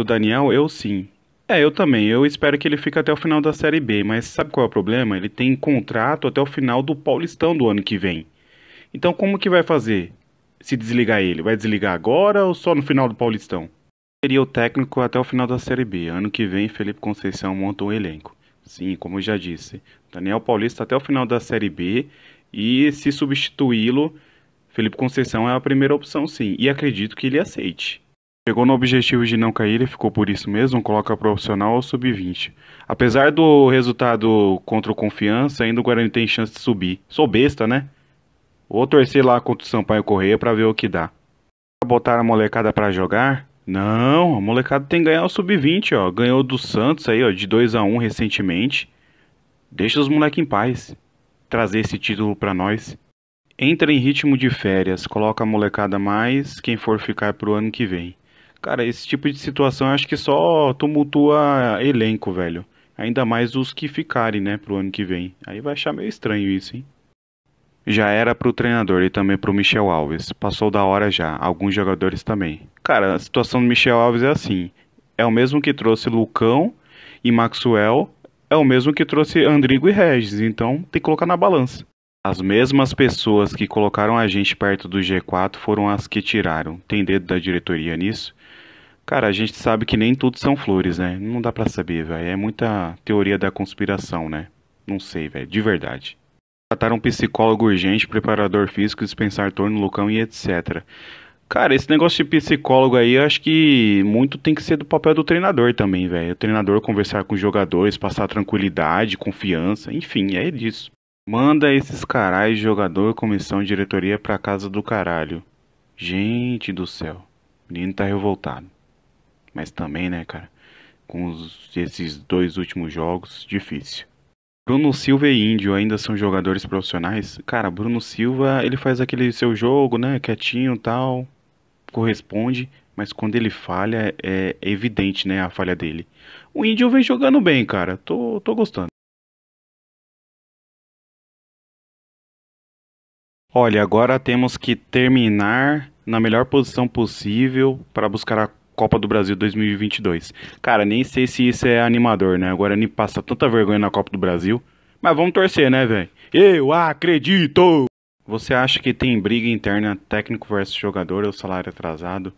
do Daniel, eu sim. É, eu também. Eu espero que ele fique até o final da Série B, mas sabe qual é o problema? Ele tem contrato até o final do Paulistão do ano que vem. Então como que vai fazer? Se desligar ele? Vai desligar agora ou só no final do Paulistão? Seria o técnico até o final da Série B. Ano que vem, Felipe Conceição monta um elenco. Sim, como eu já disse, Daniel Paulista até o final da Série B e se substituí-lo, Felipe Conceição é a primeira opção, sim. E acredito que ele aceite. Chegou no objetivo de não cair e ficou por isso mesmo, coloca profissional ou sub-20. Apesar do resultado contra o Confiança, ainda o Guarani tem chance de subir. Sou besta, né? Vou torcer lá contra o Sampaio Correia para ver o que dá. Botar a molecada para jogar? Não, a molecada tem que ganhar o sub-20, ó. Ganhou do Santos aí, ó, de 2 a 1 recentemente. Deixa os moleques em paz. Trazer esse título para nós. Entra em ritmo de férias, coloca a molecada mais quem for ficar pro ano que vem. Cara, esse tipo de situação acho que só tumultua elenco, velho. Ainda mais os que ficarem, né, pro ano que vem. Aí vai achar meio estranho isso, hein? Já era pro treinador e também pro Michel Alves. Passou da hora já, alguns jogadores também. Cara, a situação do Michel Alves é assim. É o mesmo que trouxe Lucão e Maxwell, é o mesmo que trouxe Andrigo e Regis, então tem que colocar na balança. As mesmas pessoas que colocaram a gente perto do G4 foram as que tiraram. Tem dedo da diretoria nisso? Cara, a gente sabe que nem tudo são flores, né? Não dá para saber, velho. É muita teoria da conspiração, né? Não sei, velho. De verdade. Tratar um psicólogo urgente, preparador físico, dispensar torno, lucão e etc. Cara, esse negócio de psicólogo aí, eu acho que muito tem que ser do papel do treinador também, velho. O treinador conversar com os jogadores, passar tranquilidade, confiança, enfim, é disso. Manda esses carais, jogador, comissão, diretoria pra casa do caralho. Gente do céu. O menino tá revoltado. Mas também, né, cara, com os, esses dois últimos jogos, difícil. Bruno Silva e Índio ainda são jogadores profissionais? Cara, Bruno Silva, ele faz aquele seu jogo, né, quietinho tal, corresponde, mas quando ele falha, é, evidente, né, a falha dele. O Índio vem jogando bem, cara, tô, tô gostando. Olha, agora temos que terminar na melhor posição possível para buscar a Copa do Brasil 2022. Cara, nem sei se isso é animador, né? Agora nem passa tanta vergonha na Copa do Brasil. Mas vamos torcer, né, velho? Eu acredito! Você acha que tem briga interna técnico versus jogador ou salário atrasado?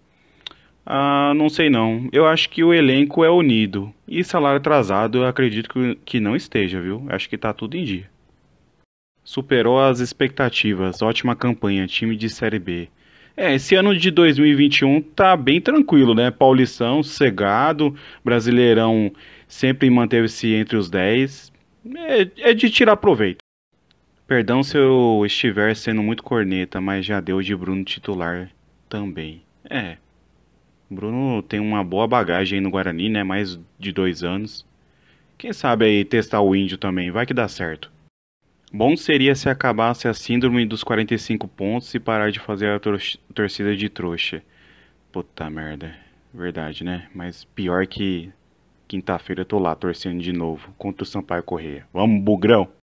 Ah, não sei não. Eu acho que o elenco é unido. E salário atrasado eu acredito que não esteja, viu? Acho que tá tudo em dia. Superou as expectativas. Ótima campanha, time de Série B. É, esse ano de 2021 tá bem tranquilo, né? Paulição, cegado, Brasileirão sempre manteve-se entre os 10. É, é de tirar proveito. Perdão se eu estiver sendo muito corneta, mas já deu de Bruno titular também. É. Bruno tem uma boa bagagem aí no Guarani, né? Mais de dois anos. Quem sabe aí testar o índio também, vai que dá certo. Bom seria se acabasse a síndrome dos 45 pontos e parar de fazer a torcida de trouxa. Puta merda. Verdade, né? Mas pior que quinta-feira eu tô lá torcendo de novo contra o Sampaio Correia. Vamos, bugrão!